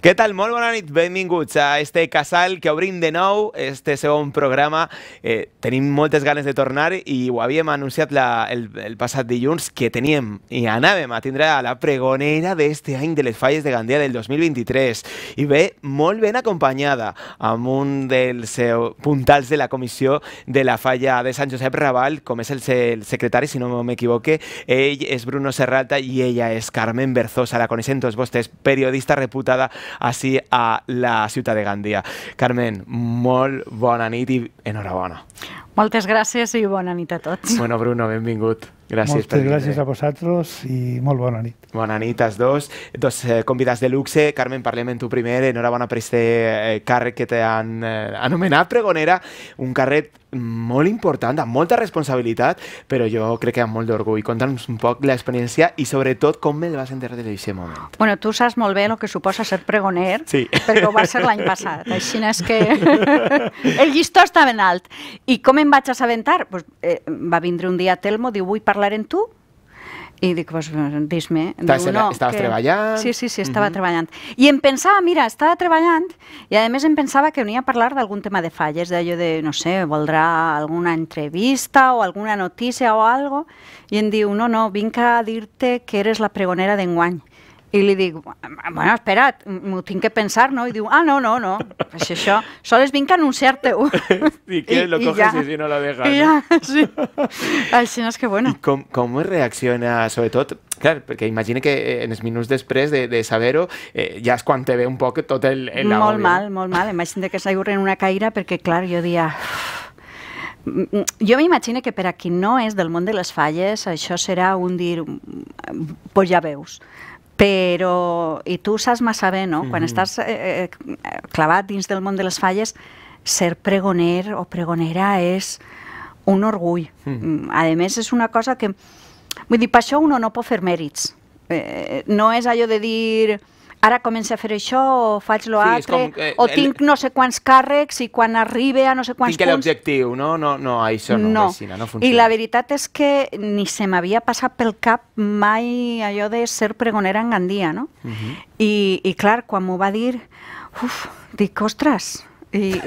¿Qué tal? Molt bona nit, benvinguts a este casal que obrim de nou, este un programa. Eh, tenim moltes ganes de tornar y ho havíem anunciat el, el passat dilluns que tenían y anàvem a tindre a la pregonera de este año de las falles de Gandía del 2023. y ve molt ben acompanyada amb un dels puntals de la comisión de la falla de San Josep Raval, como es el, secretario, si no me m'equivoque. Ell es Bruno Serralta y ella es Carmen Berzosa, la todos tots vostès, periodista reputada així a la ciutat de Gandia. Carmen, molt bona nit i enhorabona. Moltes gràcies i bona nit a tots. Bueno, Bruno, benvingut. Gràcies Moltes per gràcies a vosaltres i molt bona nit. Bona nit als dos. Dos eh, convidats de luxe. Carmen, parlem en tu primer. Enhorabona per aquest eh, càrrec que t'han eh, anomenat pregonera. Un càrrec molt important, amb molta responsabilitat, però jo crec que amb molt d'orgull. Conta'ns un poc l'experiència i sobretot com me'l vas entendre en aquest moment. Bueno, tu saps molt bé el que suposa ser pregoner, sí. perquè ho va ser l'any passat, així és que el llistó està ben alt. I com em vaig assabentar? Pues, eh, va vindre un dia a Telmo, diu, vull parlar en tu, i dic, pues, vis me Estaves, no, estaves que... treballant? Sí, sí, sí, estava uh mhm. -huh. treballant. I em pensava, mira, estava treballant i a més em pensava que venia a parlar d'algun tema de falles, d'allò de, no sé, voldrà alguna entrevista o alguna notícia o algo, i em diu, no, no, vinc a dir-te que eres la pregonera d'enguany. I li dic, bueno, espera't, m'ho tinc que pensar, no? I diu, ah, no, no, no, pues això, sols vinc a anunciar-te-ho. I que lo coges y, si no la dejas. I ja, sí. Així és que bueno. I com, com reacciona, sobretot, clar, perquè imagina que eh, en els minuts després de, de saber-ho eh, ja és quan te ve un poc tot el, el Molt obvi. mal, molt mal. Imagina que en una caire perquè, clar, jo dia... Jo m'imagino que per a qui no és del món de les falles, això serà un dir... Pues ja veus. Però, i tu saps massa bé, no? Mm -hmm. Quan mhm. estàs eh, eh, clavat dins del món de les falles, ser pregoner o pregonera és un orgull. Hmm. Mm. A més, és una cosa que... Vull dir, per això uno no pot fer mèrits. Eh, no és allò de dir ara comença a fer això o faig lo sí, altre, com, eh, o tinc el... no sé quants càrrecs i quan arribe a no sé quants tinc punts... Tinc l'objectiu, no? No, no, això no, no. Vecina, no funciona. I la veritat és que ni se m'havia passat pel cap mai allò de ser pregonera en Gandia, no? Uh mhm. -huh. I, I clar, quan m'ho va dir, uf, dic, ostres... I,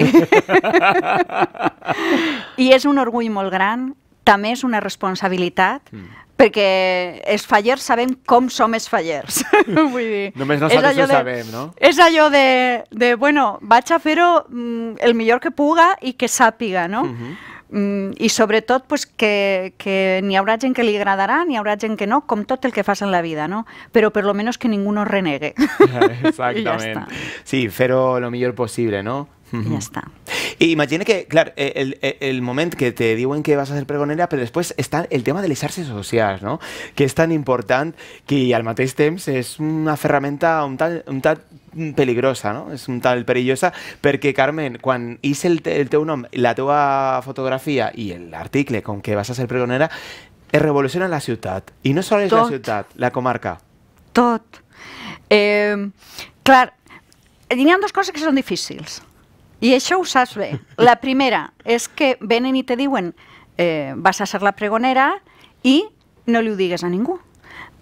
I és un orgull molt gran, també és una responsabilitat, mm perquè els fallers sabem com som els fallers. Vull dir, Només nosaltres ho de, sabem, no? És allò de, de bueno, vaig a fer-ho mm, el millor que puga i que sàpiga, no? Uh mhm. -huh. Mm, I sobretot pues, que, que n'hi haurà gent que li agradarà, n'hi haurà gent que no, com tot el que fas en la vida, no? Però per lo menos que ningú no renegue. Exactament. ja sí, fer-ho lo millor possible, no? Uh -huh. ya está. Y imagina que, claro, eh, el, eh, el, el momento que te diuen que vas a ser pregonera, però després està el tema de les xarxes socials, no? que és tan important que al mateix temps és una ferramenta un tal, un tal peligrosa, no? és un tal perillosa, perquè, Carmen, quan és el, te el teu nom, la teva fotografia i l'article com que vas a ser pregonera, es revoluciona la ciutat. I no sols la ciutat, la comarca. Tot. Eh, clar, hi ha dues coses que són difícils. I això ho saps bé. La primera és que venen i te diuen eh, vas a ser la pregonera i no li ho digues a ningú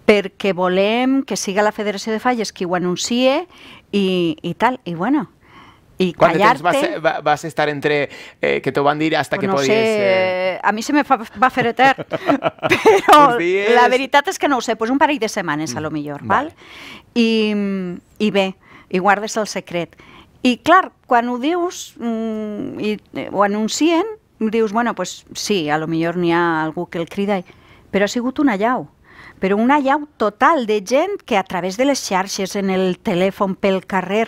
perquè volem que siga la Federació de Falles qui ho anuncie i, i tal. I bueno, i Quant callarte... Temps vas, vas, estar entre eh, que t'ho van dir hasta que no podies... Sé, eh... a mi se me fa, va fer etern, però la veritat és que no ho sé, pues un parell de setmanes a lo mm, millor, mm, val? Vale. I, I bé, i guardes el secret. I clar, quan ho dius mm, i eh, ho anuncien, dius, bueno, pues sí, a lo millor n'hi ha algú que el crida, però ha sigut una llau però una llau total de gent que a través de les xarxes, en el telèfon, pel carrer,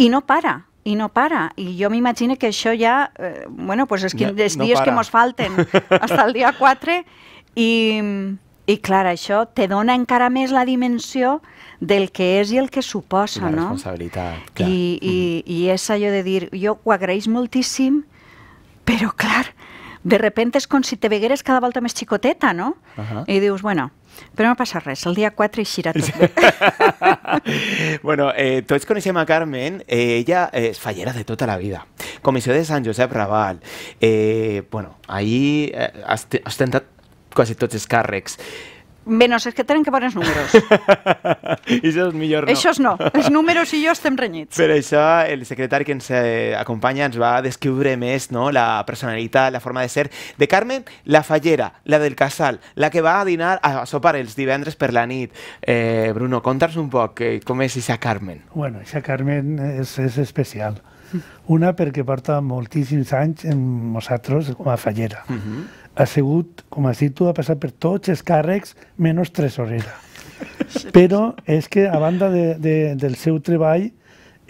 i no para, i no para. I jo m'imagino que això ja, eh, bueno, pues és que ja, els dies que mos falten, fins al dia 4, i, i clar, això te dona encara més la dimensió del que és i el que suposa, no? La responsabilitat, clar. I, i, mm. I és allò de dir, jo ho agraeix moltíssim, però clar, de repente és com si te vegueres cada volta més xicoteta, no? Uh -huh. I dius, bueno, però no passa res, el dia 4 eixirà tot bé. bueno, eh, tots coneixem a Carmen, eh, ella és fallera de tota la vida. Comissió de Sant Josep Raval. Eh, bueno, ahí eh, has, has tentat quasi tots els càrrecs. Menos és que tenen que els números. I això és millor no. Això no. Els números i jo estem renyits. Per això el secretari que ens eh, acompanya ens va descriure més no? la personalitat, la forma de ser de Carmen, la fallera, la del casal, la que va a dinar a sopar els divendres per la nit. Eh, Bruno, conta'ns un poc eh, com és aquesta Carmen. Bueno, aquesta Carmen és, és especial. Una perquè porta moltíssims anys amb nosaltres com a fallera. Uh mhm. -huh ha sigut, com has dit tu, ha passat per tots els càrrecs menys tresorera. Però és que, a banda de, de, del seu treball,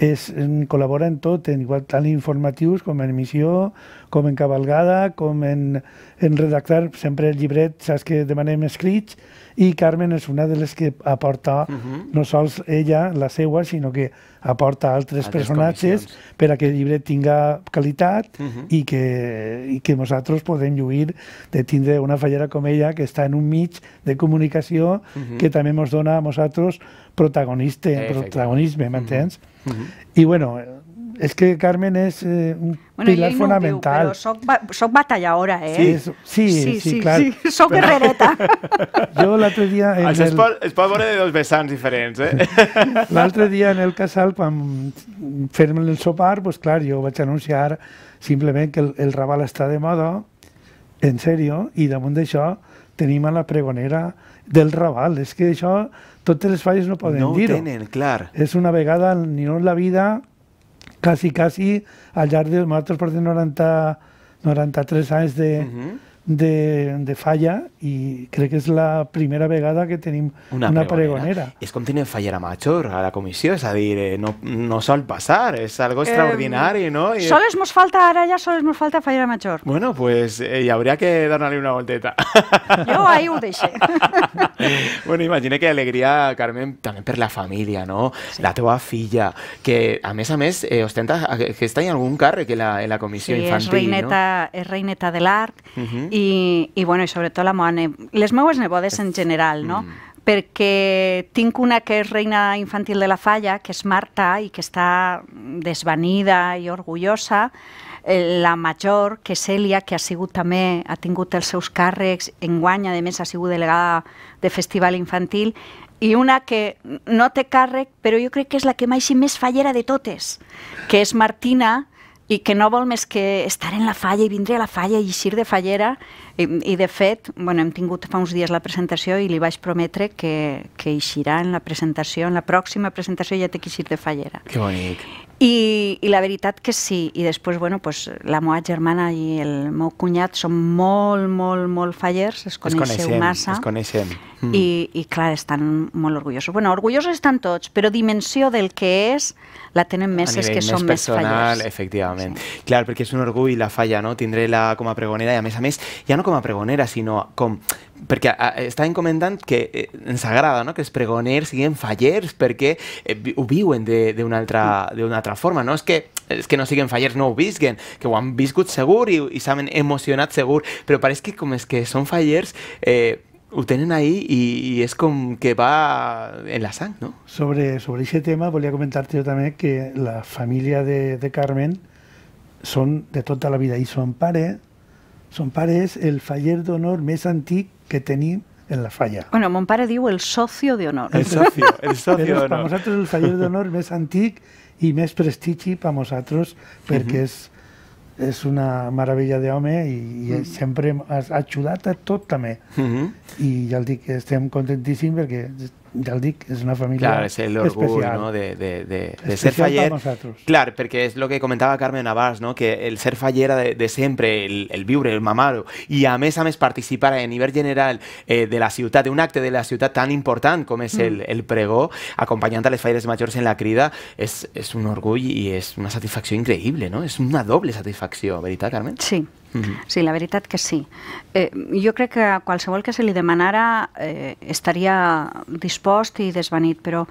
és, col·labora en tot, en igual tant informatius com en emissió, com en cabalgada, com en, en redactar sempre el llibret, saps que demanem escrits, i Carmen és una de les que aporta, uh mhm. -huh. no sols ella, la seva, sinó que aporta altres, altres personatges comissions. per a que el llibret tinga qualitat uh mhm. -huh. i, que, i que nosaltres podem lluir de tindre una fallera com ella que està en un mig de comunicació uh mhm. -huh. que també ens dona a nosaltres protagonista, protagonisme, m'entens? Uh -huh. Uh -huh. I bueno, és que Carmen és eh, un bueno, pilar no fonamental. Diu, però soc, ba soc batalladora, eh? Sí, és, sí, sí, sí, sí, clar. Sí, soc però... guerrereta. Jo l'altre dia... Això el... es, pot, es pot veure de dos vessants diferents, eh? L'altre dia en el casal, quan fem el sopar, doncs clar, jo vaig anunciar simplement que el, el Raval està de moda, en sèrio, i damunt d'això tenim a la pregonera del Raval. És que això, totes les falles no poden dir-ho. No tenen, clar. És una vegada, ni no la vida, quasi, quasi al llarg de... Nosaltres portem 90, 93 anys de, uh -huh. de, de falla i crec que és la primera vegada que tenim una, una pregonera. És com tenir fallera major a la comissió, és a dir, eh, no, no sol passar, és algo eh, extraordinari, no? I... Soles mos falta, ara ja soles mos falta fallera major. Bueno, pues eh, hi hauria que donar-li una volteta. Jo ahir ho deixo. bueno, imagina que alegria, Carmen, també per la família, no? Sí. La teva filla, que a més a més eh, ostenta que està en algun càrrec en la, en la comissió sí, infantil, és reineta, no? és reineta de l'art uh mhm. -huh. i, i, bueno, i sobretot la meva ne... les meues nebodes en general, no? Mm perquè tinc una que és reina infantil de la falla, que és Marta, i que està desvenida i orgullosa, Eh, la major, que Elia, que ha sigut també, ha tingut els seus càrrecs, en guanya, a més, ha sigut delegada de Festival Infantil, i una que no té càrrec, però jo crec que és la que mai més fallera de totes, que és Martina, i que no vol més que estar en la falla i vindre a la falla i eixir de fallera i, i de fet, bueno, hem tingut fa uns dies la presentació i li vaig prometre que, que eixirà en la presentació, en la pròxima presentació ja té que eixir de fallera. Que bonic. I, I la veritat que sí. I després, bueno, pues, la meva germana i el meu cunyat són molt, molt, molt fallers, es coneixeu es massa. Es coneixem. Mm. I, I, clar, estan molt orgullosos. Bueno, orgullosos estan tots, però dimensió del que és la tenen més és que més són més fallers. Efectivament. Sí. Clar, perquè és un orgull la falla, no? Tindré-la com a pregonera i, a més a més, ja no com a pregonera, sinó com perquè estàvem comentant que eh, ens agrada no? que els pregoners siguin fallers perquè eh, ho viuen d'una altra, altra forma, no? És que, és que no siguin fallers, no ho visquen, que ho han viscut segur i, i s'han emocionat segur, però pareix que com és que són fallers eh, ho tenen ahí i, i és com que va en la sang, no? Sobre, sobre aquest tema volia comentar-te jo també que la família de, de Carmen són de tota la vida i son pare, son pare és el faller d'honor més antic que tenim en la falla. Bueno, mon pare diu el socio de honor. El socio, el socio d'honor. Per nosaltres el faller d'honor més antic i més prestigi per nosaltres perquè uh mhm. -huh. és és una meravella d'home i, i mm. sempre ha ajudat a tot també. Mm -hmm. I ja el dic, estem contentíssims perquè ja el dic, és una família Clar, és l'orgull no? de, de, de, de ser faller. Clar, perquè és el que comentava Carmen abans, no? que el ser faller de, de sempre, el, el viure, el mamar i a més a més participar a nivell general eh, de la ciutat, d'un acte de la ciutat tan important com és el, mm. el pregó, acompanyant a les falles majors en la crida, és, és un orgull i és una satisfacció increïble, no? És una doble satisfacció, veritat, Carmen? Sí, Sí, la veritat que sí. Eh, jo crec que qualsevol que se li demanara eh, estaria dispost i desvenit, però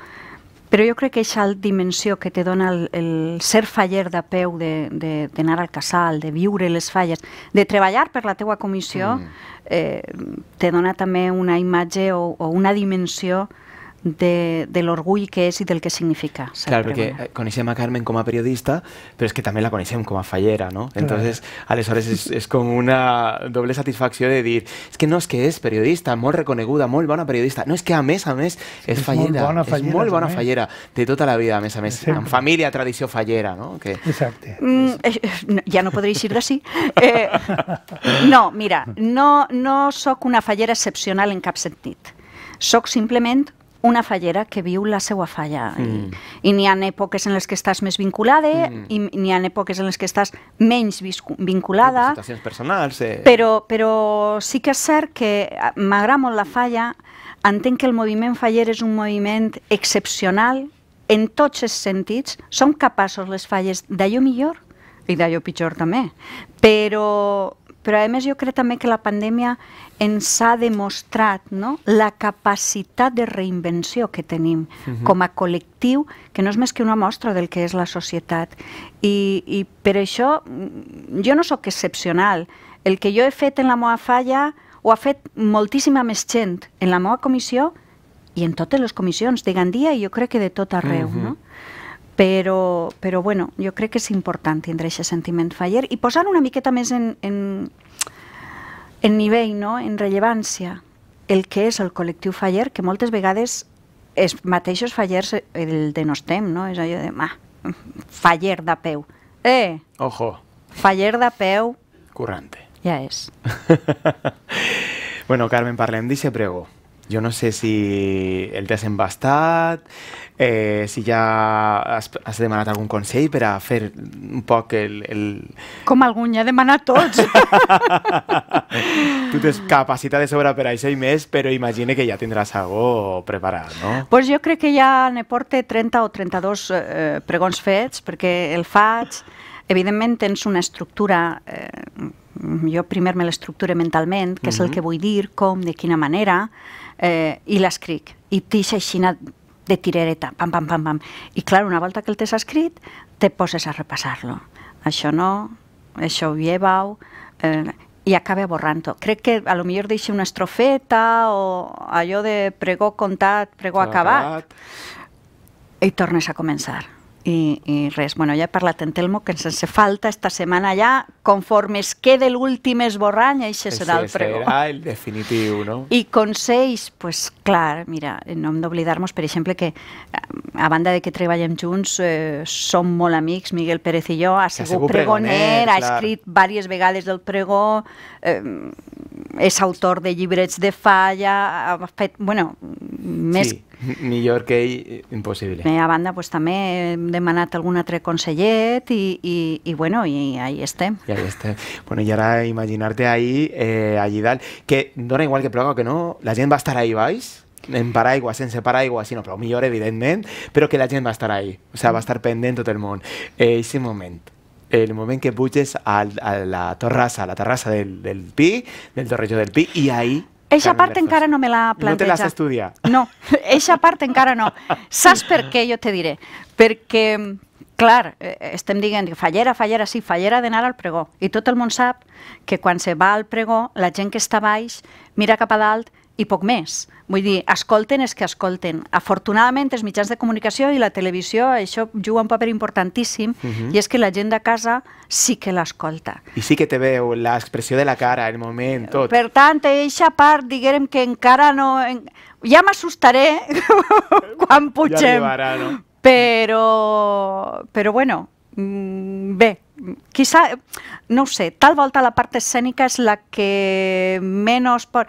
però jo crec que aquesta dimensió que te dona el, el ser faller de peu, d'anar al casal, de viure les falles, de treballar per la teua comissió, mm. eh, te dona també una imatge o, o una dimensió eh, de, del orgull que és i del que significa. Clar, perquè eh, coneixem a Carmen com a periodista, però és que també la coneixem com a fallera, no? Clar. Entonces, aleshores és, és com una doble satisfacció de dir, és que no és que és periodista, molt reconeguda, molt bona periodista, no és que a més a més és, és fallera, molt bona fallera, és molt bona fallera, de tota la vida, a més a més, Exacte. en família, tradició fallera, no? Que... Exacte. Mm, eh, ja no podré ser d'ací. Eh, no, mira, no, no sóc una fallera excepcional en cap sentit. Soc simplement una fallera que viu la seva falla. Mm. I, i n'hi ha èpoques en les que estàs més vinculada mm. i n'hi ha èpoques en les que estàs menys vinculada. Sí, situacions personals. Eh. Però, però sí que és cert que m'agrada molt la falla. Entenc que el moviment faller és un moviment excepcional en tots els sentits. Som capaços les falles d'allò millor i d'allò pitjor també. Però però a més jo crec també que la pandèmia ens ha demostrat no? la capacitat de reinvenció que tenim uh mhm. -huh. com a col·lectiu, que no és més que una mostra del que és la societat. I, i per això mm, jo no sóc excepcional. El que jo he fet en la meva falla ho ha fet moltíssima més gent en la meva comissió i en totes les comissions de Gandia i jo crec que de tot arreu. Uh mhm. -huh. no? Però, però bueno, jo crec que és important tindre aquest sentiment faller i posar una miqueta més en, en, en nivell, no? en rellevància, el que és el col·lectiu faller, que moltes vegades els mateixos fallers eh, el denostem, no? és allò de, ma, faller de peu. Eh! Ojo! Faller de peu... Currante. Ja és. bueno, Carmen, parlem d'aquest Prego. Jo no sé si el t'has embastat, eh, si ja has, has demanat algun consell per a fer un poc el... el... Com algun, ja he demanat tots. tu tens capacitat de sobre per això i més, però imagine que ja tindràs algo preparat, no? Doncs pues jo crec que ja ne porte 30 o 32 eh, eh, pregons fets, perquè el faig... Evidentment tens una estructura eh, jo primer me l'estructure mentalment, que uh -huh. és el que vull dir, com, de quina manera, eh, i l'escric. I deixa així de tirereta, pam, pam, pam, pam. I clar, una volta que el tens escrit, te poses a repassar-lo. Això no, això ho llevau, eh, i acaba borrant-ho. Crec que a lo millor deixa una estrofeta o allò de pregó contat, pregó acabat, acabat, i tornes a començar. I, i res, bueno, ja he parlat en Telmo que ens se falta esta setmana ja, conforme es quede l'últim esborrany, això serà el pregó. Serà el definitiu, no? I consells, pues, clar, mira, no hem d'oblidar-nos, per exemple, que eh, a banda de que treballem junts, eh, som molt amics, Miguel Pérez i jo, ha sigut, ha sigut pregoner, pregoner ha escrit diverses vegades del pregó, eh, és autor de llibrets de falla, ha fet, bueno, més... Sí Millor que ell, eh, impossible. I a banda, pues, també hem demanat algun altre conseller i, i, i bueno, i ahí estem. I ahí estem. Bueno, i ara imaginar-te ahí, eh, allí dalt, que dona igual que ploga o que no, la gent va estar ahí baix, en paraigua, sense paraigua, sinó però millor, evidentment, però que la gent va estar ahí, o sea, va estar pendent tot el món. Eh, Eixe moment el moment que puges a, a la terrassa, a la terrassa del, del Pi, del Torrejó del Pi, i ahí Eixa part encara no me l'ha plantejat. No te l'has estudiat. No, eixa part encara no. Saps per què? Jo te diré. Perquè, clar, eh, estem dient fallera, fallera, sí, fallera d'anar al pregó. I tot el món sap que quan se va al pregó, la gent que està baix mira cap a dalt i poc més. Vull dir, escolten és que escolten. Afortunadament, els mitjans de comunicació i la televisió, això juga un paper importantíssim, uh mhm. -huh. i és que la gent de casa sí que l'escolta. I sí que te veu l'expressió de la cara, el moment, tot. Per tant, eixa part, diguem que encara no... Ja m'assustaré quan pugem. Ja arribarà, no? Però, però bueno, mm, bé, quizá, no sé, tal volta la part escènica és la que menys... Por...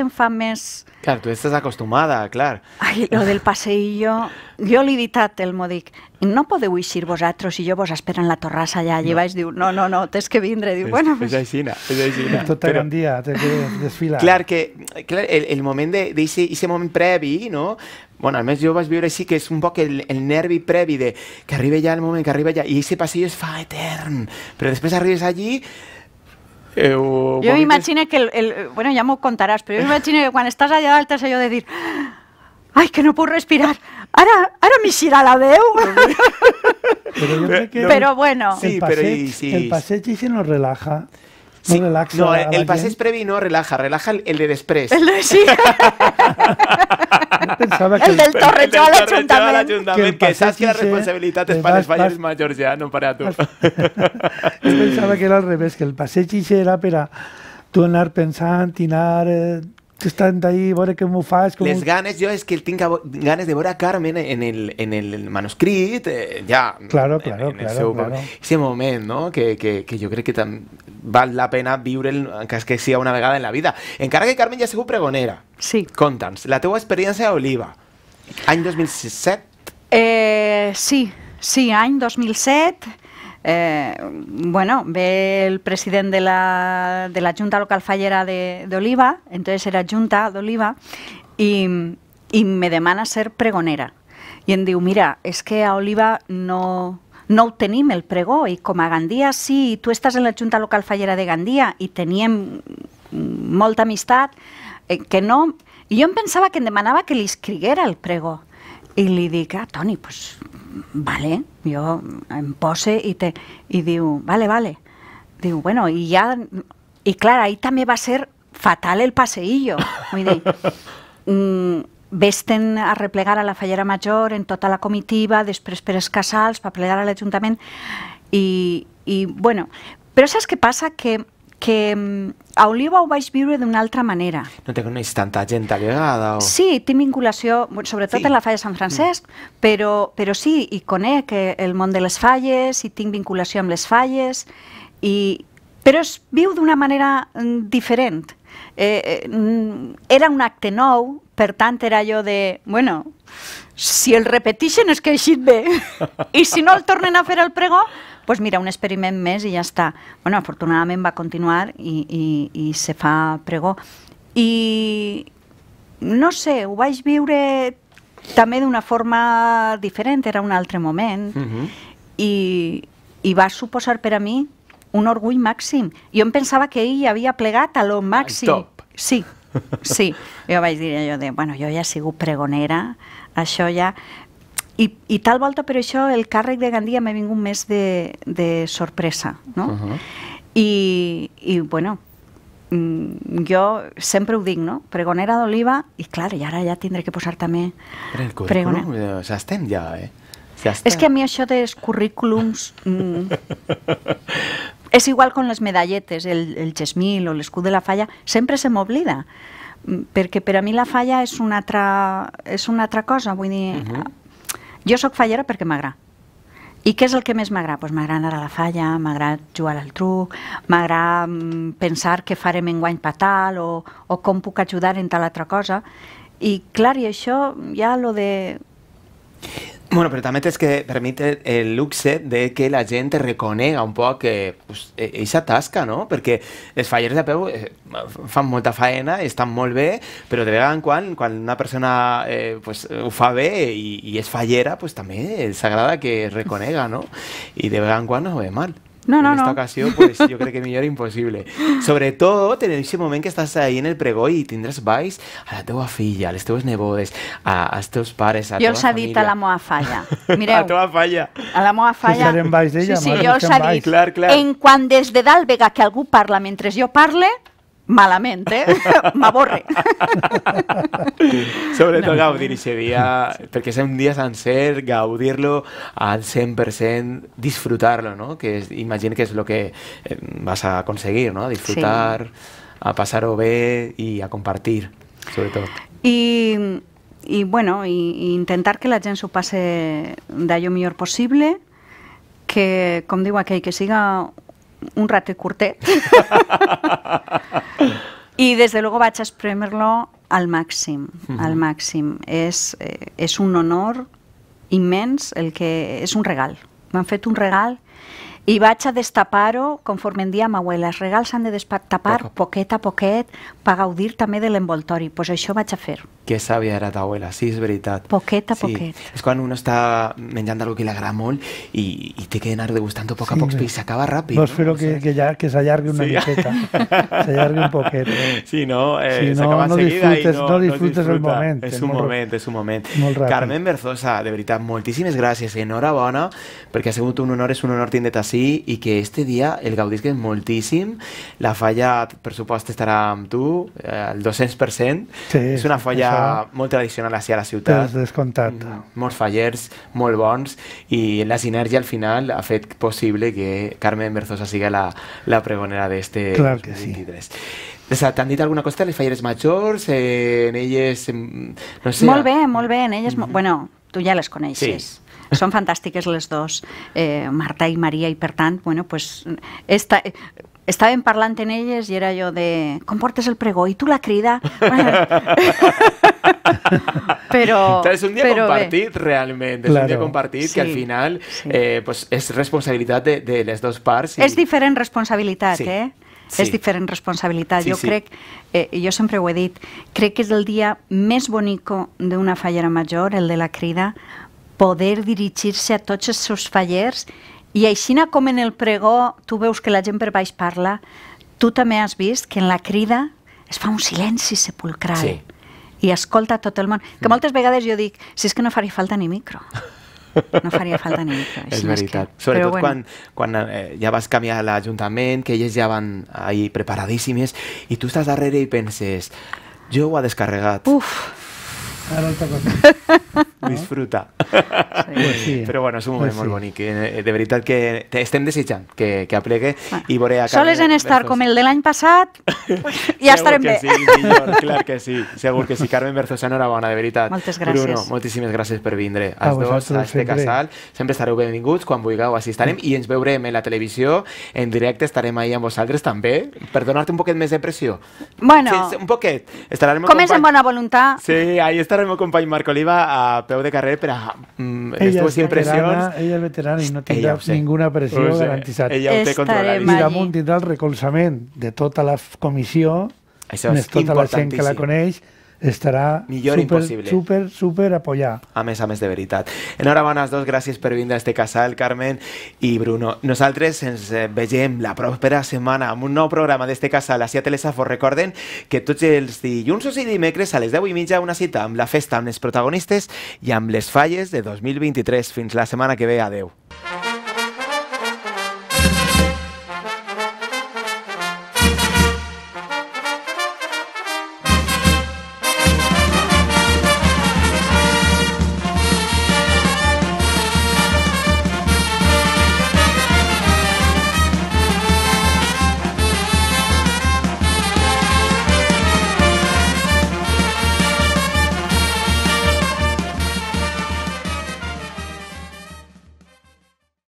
em fa més... Clar, tu estàs acostumada, clar. Ai, lo del passeillo... Jo li he dit a Telmo, dic, no podeu eixir vosaltres i jo vos espero en la torrassa allà. No. vaig diu, no, no, no, tens que vindre. Diu, és, bueno, pues... és aixina, és aixina. Tot Però... dia, te desfila. Clar, que, clar, el, el moment de, de moment previ, no? Bueno, yo vas a ver sí que es un poco el, nervi previ de que arriba ya el momento, que arriba ya... Y ese pasillo es fa etern, Pero después arribes allí eh, yo me imagino que, el, bueno, ya me contarás, pero yo me imagino que cuando estás allá al yo de decir, ay, que no puedo respirar, ahora, ahora me irá la veo! Pero, yo pero bueno. Sí, el pase sí. El se nos relaja. No, el, pase es previ no relaja, relaja el, de després. El de, sí. pensava que... El del Torrejó a l'Ajuntament. Que, que saps que la responsabilitat és per als falles majors ja, no per a tu. pensava que era al revés, que el passeig era per a tu anar pensant i anar... Eh, están ahí, Bora que Mufas. Como... Les ganes, yo es que el Tinka ganes de Bora Carmen en el, en el manuscrito eh, ya Claro, claro, claro, Ese momento no?, que, que, que yo que vale la pena vivir es que sea una vegada en la vida. encarga que Carmen ya se fue pregonera. Sí. Conta'ns, la tengo experiencia a Oliva, ¿Año 2007? Eh, sí, sí, año 2007. Eh, bueno, ve el president de la, de la Junta Local Fallera de Oliva, entonces era Junta de Oliva, y, y me demana ser pregonera. I em diu, mira, és que a Oliva no, no ho tenim, el pregó, i com a Gandia sí, tu estàs en la Junta Local Fallera de Gandia i teníem molta amistat, eh, que no... I jo em pensava que em demanava que li escriguera el pregó. Y le dije Tony, Toni, pues, vale, yo en pose y te, Y vale, vale. digo bueno, y ya... Y claro, ahí también va a ser fatal el paseillo. Mm, vesten a replegar a la Fallera mayor en toda la comitiva, después per casals, para plegar al ayuntamiento. Y bueno... pero ¿sabes qué pasa? Que que mm, a Oliva ho vaig viure d'una altra manera. No te coneix tanta gent allegada? O... Sí, tinc vinculació, sobretot sí. en la Falla Sant Francesc, mm. però, però sí, i conec el món de les falles, i tinc vinculació amb les falles, i, però es viu d'una manera mm, diferent. Eh, eh mm, era un acte nou, per tant era allò de, bueno, si el repetixen és que ha eixit bé, i si no el tornen a fer el pregó, pues mira, un experiment més i ja està. Bueno, afortunadament va continuar i, i, i se fa pregó. I no sé, ho vaig viure també d'una forma diferent, era un altre moment, uh mhm. -huh. i, i va suposar per a mi un orgull màxim. Jo em pensava que ell havia plegat a lo màxim. Al top. Sí, sí. Jo vaig dir allò de, bueno, jo ja he sigut pregonera, això ja... I, I tal volta per això el càrrec de Gandia m'ha vingut més de, de sorpresa, no? Uh -huh. I, I, bueno, mm, jo sempre ho dic, no? Pregonera d'oliva, i clar, i ara ja tindré que posar també... Però el currículum, pregonera. Eh, ja estem ja, eh? Ja estem. És que a mi això dels currículums... Mm, és igual con les medalletes, el, el gesmil o l'escut de la falla, sempre se m'oblida mm, perquè per a mi la falla és una altra, és una altra cosa, vull dir, uh -huh. Jo sóc fallera perquè m'agrada. I què és el que més m'agrada? Pues m'agrada anar a la falla, m'agrada jugar al truc, m'agrada mm, pensar què farem en per tal o, o com puc ajudar en tal altra cosa. I clar, i això ja lo de Bueno, però també és que permite el luxe de que la gent reconega un poc que eh, pues, e-, eixa tasca, no? Perquè els fallers de peu eh, fan molta faena, estan molt bé, però de vegades en quan, quan una persona eh, pues, ho fa bé i, i és fallera, pues, també s'agrada que reconega, no? I de vegades en quan no ho ve mal. No, no, en esta ocasión, pues yo creo que era imposible. Sobre todo, tenéis ese momento que estás ahí en el pregó y tendrás vais a la teva filla, a les teves nebodes, a, a pares, a la jo Yo tota os a la moa falla. Mireu, a la moa falla. A la moa falla. sí, sí, yo os he dit. En cuanto desde de dalt vega que algú parla mientras yo parle, malamente, me aborre. Sobre todo gaudir aquest dia, porque perquè un día sencer, ser... gaudirlo al 100%, disfrutarlo, no? Que és, lo que es lo que eh, vas a conseguir, no? A disfrutar, a pasar o ver y a compartir, sobre todo. Y bueno, intentar que la gent pase de d'allò mayor posible. que, como que aquell, que siga un rato I y de luego vaig a lo al màxim, uh -huh. al màxim. És, eh, és un honor immens, el que... és un regal. M'han fet un regal y bacha destaparo conforme en dia Mauel. Els regals de destapar poqueta poquet a poquet per gaudir també de l'envoltori. pues això vaig a fer. Que sàvia era ta abuela, sí, es verdad Poquet a sí. poquet. És uno está menjant algo que le agrada molt i, i té que anar degustant a poco sí, a poc i s'acaba ràpid. Vols no? espero que, que, ja, que una sí. se s'allargui un poquet. Eh? Sí, no, eh, no, s'acaba no seguida no, disfrutes el momento es un momento, es un momento Carmen Berzosa, de veritat, moltíssimes gràcies, enhorabona, porque ha sigut un honor, es un honor tindre sí i que este dia el gaudisquen moltíssim. La falla, per supost, estarà amb tu, eh, el 200%. Sí, és una falla molt tradicional així a la ciutat. Descomptat. Mm, molts fallers, molt bons, i la sinergia al final ha fet possible que Carmen Berzosa siga la, la pregonera d'este claro 2023. Sí. T'han dit alguna cosa de les falleres majors? Eh, en elles... No sé, molt bé, molt bé. En elles... Mm -hmm. Bueno, tu ja les coneixes. Sí són fantàstiques les dues, eh, Marta i Maria, i per tant, bueno, pues, esta, estàvem parlant en elles i era allò de com portes el pregó i tu la crida però és un dia però compartit bé. realment, és claro. un dia compartit sí, que al final sí. eh, pues, és responsabilitat de, de les dues parts i... és diferent responsabilitat sí. eh? Sí. És diferent responsabilitat. Sí, jo sí. crec, eh, jo sempre ho he dit, crec que és el dia més bonico d'una fallera major, el de la crida, poder dirigir-se a tots els seus fallers i així com en el pregó tu veus que la gent per baix parla, tu també has vist que en la crida es fa un silenci sepulcral sí. i escolta tot el món. Que mm. moltes vegades jo dic, si és que no faria falta ni micro. No faria falta ni micro. És veritat. que... Sobretot bueno. quan, quan eh, ja vas canviar l'Ajuntament, que elles ja van ahir preparadíssimes, i tu estàs darrere i penses, jo ho ha descarregat. Uf! Ara el toca. Disfruta. Sí. Però bueno, és un moment pues sí. molt bonic. Eh, de veritat que estem desitjant que, que aplegue ah. i veure... Sol és en estar com el de l'any passat, ja estarem bé. Sí, millor, clar que sí. Segur que sí. Carmen Berzos, enhorabona, de veritat. Moltes gràcies. Bruno, moltíssimes gràcies per vindre. A als dos, a este casal. Sempre estareu benvinguts quan vulgueu, així estarem. I ens veurem en la televisió, en directe, estarem ahí amb vosaltres també, per donar-te un poquet més de pressió. Bueno. Sí, un poquet. Estarem Comença amb bona voluntat. Sí, ahí està estar el meu company Marc Oliva a peu de carrer per a mm, les ella és impressions. Veterana, ella és veterana i no tindrà ninguna pressió ho garantitzada. Ella ho té controlat. I damunt tindrà el recolzament de tota la comissió, Això és tota la gent que la coneix, estarà millor super, impossible. Super, super apoyat. A més a més, de veritat. Enhorabona als dos, gràcies per vindre a este casal, Carmen i Bruno. Nosaltres ens eh, vegem la propera setmana amb un nou programa d'este casal a Seattle Safo. Recorden que tots els dilluns i dimecres a les 10 i mitja una cita amb la festa, amb els protagonistes i amb les falles de 2023. Fins la setmana que ve. Adeu.